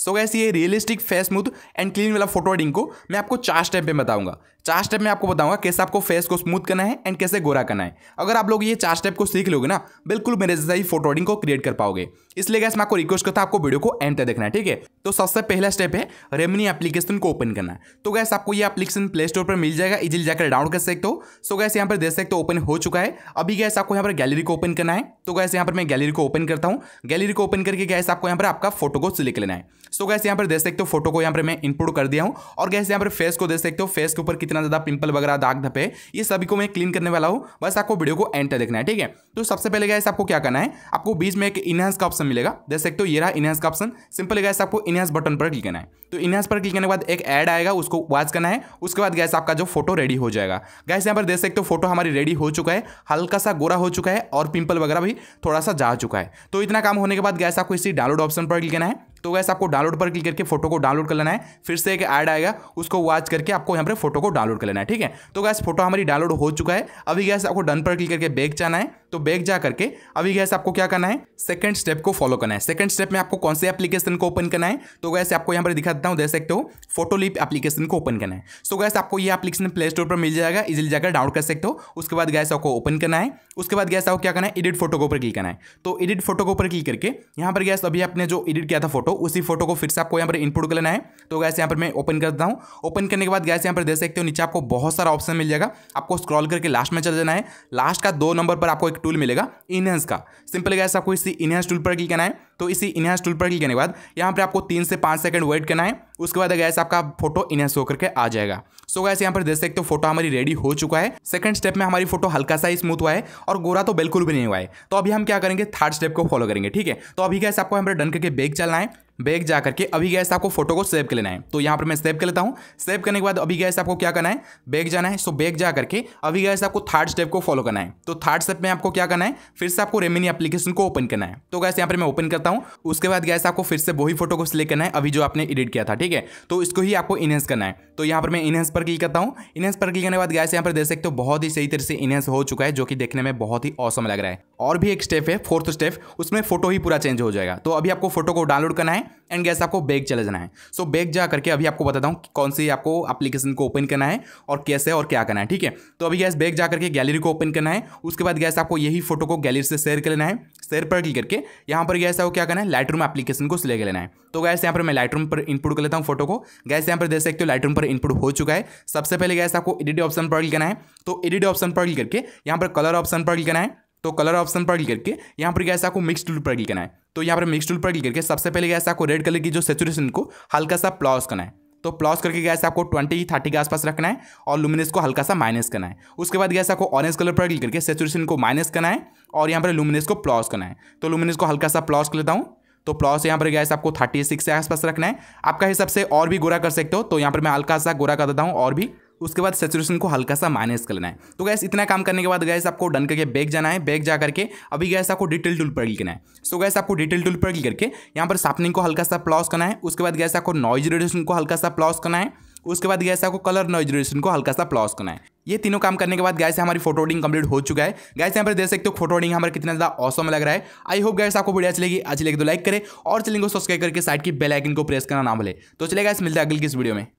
सो so guys ये realistic face smooth and clean वाला photo editing को मैं आपको चार स्टेप में बताऊंगा चार स्टेप में आपको बताऊंगा कैसे आपको फेस को स्मूथ करना है एंड कैसे गोरा करना है अगर आप लोग ये चार स्टेप को सीख लोगे ना बिल्कुल मेरे जैसा ही फोटो को क्रिएट कर पाओगे इसलिए गैस मैं आपको रिक्वेस्ट करता हूँ आपको वीडियो को एंड तक देखना है ठीक है तो सबसे पहला स्टेप है रेमनी एप्लीकेशन को ओपन करना तो गैस आपको ये एप्लीकेशन प्ले स्टोर पर मिल जाएगा इजिल जाकर डाउनलोड कर सकते हो सो गैस यहाँ पर देख सकते हो ओपन हो चुका है अभी गैस आपको यहाँ पर गैलरी को ओपन करना है तो गैस यहाँ पर मैं गैलरी को ओपन करता हूँ गैलरी को ओपन करके गैस आपको यहाँ पर आपका फोटो को सिलेक्ट लेना है सो गैस यहाँ पर देख सकते हो फोटो को यहाँ पर मैं इनपुट कर दिया हूँ और गैस यहाँ पर फेस को देख सकते हो फेस के ऊपर कितना जितना ज़्यादा पिंपल वगैरह दाग धपे ये सभी को मैं क्लीन करने वाला हूँ बस आपको वीडियो को एंड तक देखना है ठीक है तो सबसे पहले गैस आपको क्या करना है आपको बीच में एक इनहेंस का ऑप्शन मिलेगा देख सकते हो ये रहा इनहेंस का ऑप्शन सिंपल गैस आपको इनहेंस बटन पर क्लिक करना है तो इनहेंस पर क्लिक करने के बाद एक ऐड आएगा उसको वॉच करना है उसके बाद गैस आपका जो फोटो रेडी हो जाएगा गैस यहाँ पर देख सकते हो फोटो हमारी रेडी हो चुका है हल्का सा गोरा हो चुका है और पिंपल वगैरह भी थोड़ा सा जा चुका है तो इतना काम होने के बाद गैस आपको इसी डाउनलोड ऑप्शन पर क्लिक करना है तो वैसे आपको डाउनलोड पर क्लिक करके फोटो को डाउनलोड कर लेना है फिर से एक ऐड आएगा उसको वॉच करके आपको यहाँ पर फोटो को डाउनलोड कर लेना है ठीक है तो वैसे फोटो हमारी डाउनलोड हो चुका है अभी गैस आपको डन पर क्लिक करके बैग जाना है तो बैग जा करके अभी गैस आपको क्या करना है सेकंड स्टेप को फॉलो करना है सेकंड स्टेप में आपको कौन से एप्लीकेशन को ओपन करना है तो गैस आपको यहाँ पर दिखा देता हूँ देख सकते हो फोटोलिप एप्लीकेशन को ओपन करना है सो गैस आपको ये एप्लीकेशन प्ले स्टोर पर मिल जाएगा इजिली जाकर डाउनलोड कर सकते हो उसके बाद गैस आपको ओपन करना है उसके बाद गैस आपको क्या करना है एडिट फोटो के ऊपर क्लिक करना है तो एडिट फोटो के ऊपर क्लिक करके यहाँ पर गैस अभी आपने जो एडिट किया था फोटो उसी फोटो को फिर से आपको यहाँ पर इनपुट करना है तो गैस यहाँ पर मैं ओपन कर देता हूँ ओपन करने के बाद गैस यहाँ पर देख सकते हो नीचे आपको बहुत सारा ऑप्शन मिल जाएगा आपको स्क्रॉल करके लास्ट में चल जाना है लास्ट का दो नंबर पर आपको एक आपको टूल मिलेगा इनहेंस का सिंपल गैस आपको इसी इनहेंस टूल पर क्लिक करना है तो इसी इनहेंस टूल पर क्लिक करने के बाद यहाँ पर आपको तीन से पाँच सेकंड वेट करना है उसके बाद गैस आपका फोटो इनहेंस होकर के आ जाएगा सो गैस यहाँ पर देख सकते हो फोटो हमारी रेडी हो चुका है सेकंड स्टेप में हमारी फोटो हल्का सा स्मूथ हुआ है और गोरा तो बिल्कुल भी नहीं हुआ है तो अभी हम क्या करेंगे थर्ड स्टेप को फॉलो करेंगे ठीक है तो अभी गैस आपको यहाँ पर डन करके बेग चलना है बैग जा करके अभी गैस आपको फोटो को सेव कर लेना है तो यहाँ पर मैं सेव कर लेता हूँ सेव करने के बाद अभी गैस आपको क्या करना है बैग जाना है सो बैग जा करके अभी गैस आपको थर्ड स्टेप को फॉलो करना है तो थर्ड स्टेप में आपको क्या करना है फिर से आपको रेमिनी एप्लीकेशन को ओपन करना है तो गैस यहाँ पर मैं ओपन करता हूँ उसके बाद गैस आपको फिर से वही फोटो को सिलेक्ट करना है अभी जो आपने एडिट किया था ठीक है तो इसको ही आपको इनहेंस करना है तो यहाँ पर मैं इनहेंस पर क्लिक करता हूँ इनहेंस पर क्लिक करने के बाद गैस यहाँ पर देख सकते हो बहुत ही सही तरह से इनहेंस हो चुका है जो कि देखने में बहुत ही औसम लग रहा है और भी एक स्टेप है फोर्थ स्टेप उसमें फोटो ही पूरा चेंज हो जाएगा तो अभी आपको फोटो को डाउनलोड करना है एंड गैस आपको बैग चले जाना है सो so, बैग जा करके अभी आपको बताता हूँ कौन सी आपको एप्लीकेशन को ओपन करना है और कैसे और क्या करना है ठीक है तो अभी गैस बैग जा करके गैलरी को ओपन करना है उसके बाद गैस आपको यही फोटो को गैलरी से शेयर कर लेना है शेयर पर क्लिक करके यहाँ पर गैस आपको क्या करना है लाइट एप्लीकेशन को सिलेक्ट लेना है तो गैस यहाँ पर मैं लाइट पर इनपुट कर लेता हूँ फोटो को गैस यहाँ पर देख सकते हो लाइट पर इनपुट हो चुका है सबसे पहले गैस आपको एडिट ऑप्शन पर क्लिक करना है तो एडिट ऑप्शन पर क्लिक करके यहाँ पर कलर ऑप्शन पर क्लिक करना है तो कलर ऑप्शन पर क्लिक करके यहाँ पर गैस आपको मिक्स टूल पर क्लिक करना है तो यहाँ पर मिक्स टूल पर क्लिक करके सबसे पहले गैस आपको रेड कलर की जो सेचुरेशन को हल्का सा प्लॉस करना है तो प्लॉस करके गैस आपको ट्वेंटी थर्टी के आसपास रखना है और लुमिनस को हल्का सा माइनस करना है उसके बाद गैस आपको ऑरेंज कलर पर क्लिक करके सेचुरेशन को माइनस करना है और यहाँ पर लुमिनस को प्लॉस करना है तो लुमिनस को हल्का सा प्लॉस कर लेता हूँ तो प्लॉस यहाँ पर गैस आपको थर्टी सिक्स के आसपास रखना है आपका हिसाब से और भी गोरा कर सकते हो तो यहाँ पर मैं हल्का सा गोरा कर देता हूँ और भी उसके बाद सेचुरेशन को हल्का सा माइनस कर लेना है तो गैस इतना काम करने के बाद गैस आपको डन करके बैग जाना है बैग जा करके अभी गैस आपको डिटेल टूल पर क्लिक करना है सो गैस आपको डिटेल टूल पर क्लिक करके यहाँ पर सापनिंग को हल्का सा प्लॉस करना है उसके बाद गैस आपको नॉइज रेडिएशन को हल्का सा प्लॉस करना है उसके बाद गैस आपको कलर नॉइज रेडिएशन को हल्का सा प्लॉस करना है ये तीनों काम करने के बाद गैस हमारी फोटो एडिंग कंप्लीट हो चुका है गैस यहाँ पर देख सकते हो फोटो एडिंग हमारा कितना ज्यादा औसम लग रहा है आई होप गैस आपको वीडियो अच्छी लगी अच्छी लगे तो लाइक करें और चैनल को सब्सक्राइब करके साइड की बेल आइकन को प्रेस करना ना भूले तो चले गैस मिलते हैं अगले किस वीडियो में